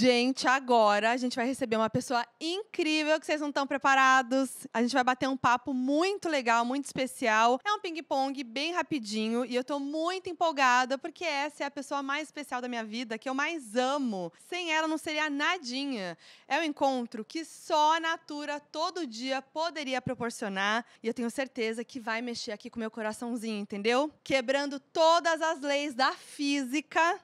Gente, agora a gente vai receber uma pessoa incrível que vocês não estão preparados. A gente vai bater um papo muito legal, muito especial. É um ping-pong bem rapidinho e eu tô muito empolgada porque essa é a pessoa mais especial da minha vida, que eu mais amo. Sem ela não seria nadinha. É um encontro que só a Natura todo dia poderia proporcionar e eu tenho certeza que vai mexer aqui com meu coraçãozinho, entendeu? Quebrando todas as leis da física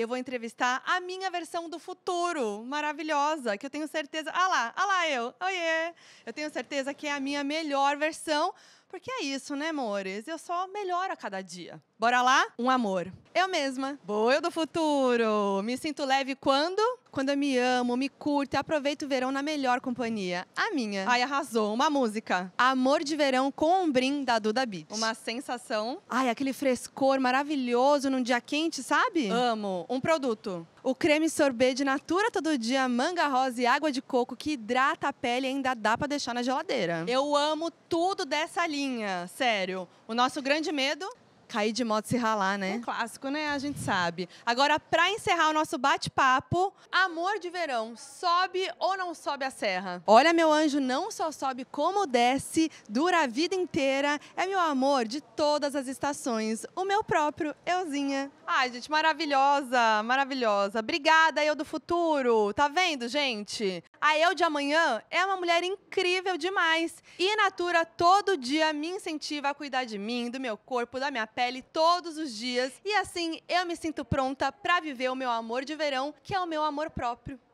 eu vou entrevistar a minha versão do futuro, maravilhosa, que eu tenho certeza. Ah lá, ah lá eu, oh yeah. Eu tenho certeza que é a minha melhor versão, porque é isso, né, amores? Eu só melhoro a cada dia. Bora lá? Um amor. Eu mesma. Boa, eu do futuro. Me sinto leve quando? quando eu me amo, me curto e aproveito o verão na melhor companhia. A minha. Ai, arrasou. Uma música. Amor de Verão com Ombrim, da Duda Beat. Uma sensação. Ai, aquele frescor maravilhoso num dia quente, sabe? Amo. Um produto. O creme sorbet de Natura Todo Dia, manga rosa e água de coco que hidrata a pele e ainda dá para deixar na geladeira. Eu amo tudo dessa linha, sério. O nosso grande medo Cair de moto se ralar, né? Um clássico, né? A gente sabe. Agora, para encerrar o nosso bate-papo, amor de verão, sobe ou não sobe a serra? Olha, meu anjo, não só sobe como desce, dura a vida inteira, é meu amor de todas as estações, o meu próprio euzinha. Ai, gente, maravilhosa, maravilhosa. Obrigada, eu do futuro. Tá vendo, gente? A eu de amanhã é uma mulher incrível demais. E Natura todo dia me incentiva a cuidar de mim, do meu corpo, da minha pele todos os dias. E assim eu me sinto pronta para viver o meu amor de verão, que é o meu amor próprio.